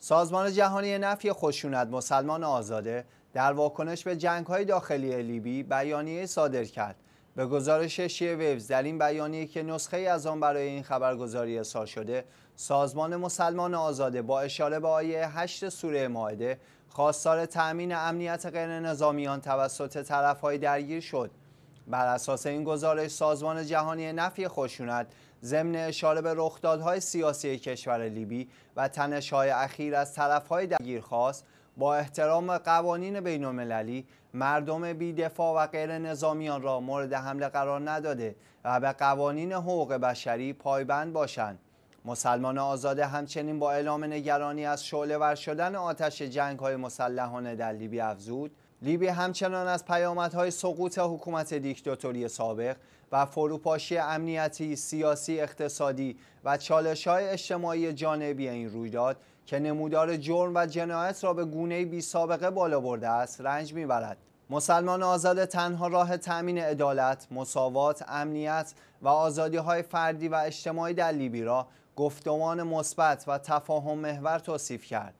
سازمان جهانی نفی خشونت مسلمان آزاده در واکنش به های داخلی لیبی بیانیه صادر کرد. به گزارش شیه ویوز در این بیانیه که نسخه از آن برای این خبرگزاری ارسال شده، سازمان مسلمان آزاده با اشاره به آیه 8 سوره مائده خواستار تأمین امنیت غیر نظامیان توسط های درگیر شد. بر اساس این گزارش سازمان جهانی نفی خشونت ضمن اشاره به رخدادهای سیاسی کشور لیبی و تنشهای اخیر از طرفهای درگیر خواست با احترام قوانین بین مردم بیدفاع و غیر نظامیان را مورد حمله قرار نداده و به قوانین حقوق بشری پایبند باشند. مسلمان آزاده همچنین با اعلام نگرانی از شعله ور شدن آتش جنگ های مسلحانه در لیبی افزود لیبی همچنان از پیامدهای سقوط حکومت دیکتاتوری سابق و فروپاشی امنیتی، سیاسی، اقتصادی و های اجتماعی جانبی این رویداد که نمودار جرم و جنایت را به گونه بی سابقه بالا برده است، رنج میبرد. مسلمان آزاد تنها راه تأمین عدالت، مساوات، امنیت و های فردی و اجتماعی در لیبی را گفتمان مثبت و تفاهم محور توصیف کرد.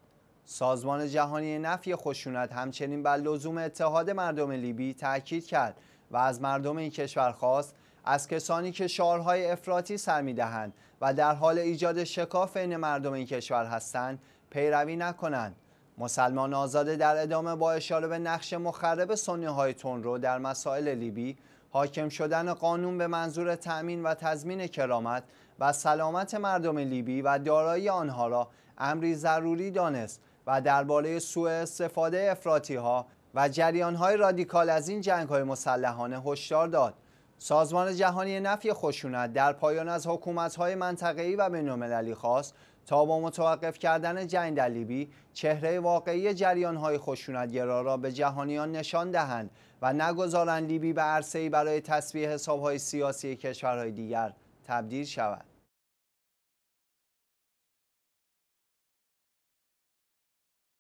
سازمان جهانی نفی خشونت همچنین بر لزوم اتحاد مردم لیبی تاکید کرد و از مردم این کشور خواست از کسانی که شعارهای افراطی سر میدهند و در حال ایجاد شکاف بین مردم این کشور هستند پیروی نکنند مسلمان آزاده در ادامه با اشاره به نقش مخرب سنی های رو در مسائل لیبی حاکم شدن قانون به منظور تأمین و تضمین کرامت و سلامت مردم لیبی و دارایی آنها را امری ضروری دانست و درباره سوء استفاده افراطی ها و جریان های رادیکال از این جنگ های مسلحانه هشدار داد سازمان جهانی نفی خشونت در پایان از حکومت های ای و بین‌المللی خواست تا با متوقف کردن جنگ لیبی چهره واقعی جریان های خشونت را به جهانیان نشان دهند و نگذارند لیبی به عرصه‌ای برای حساب های سیاسی کشورهای دیگر تبدیل شود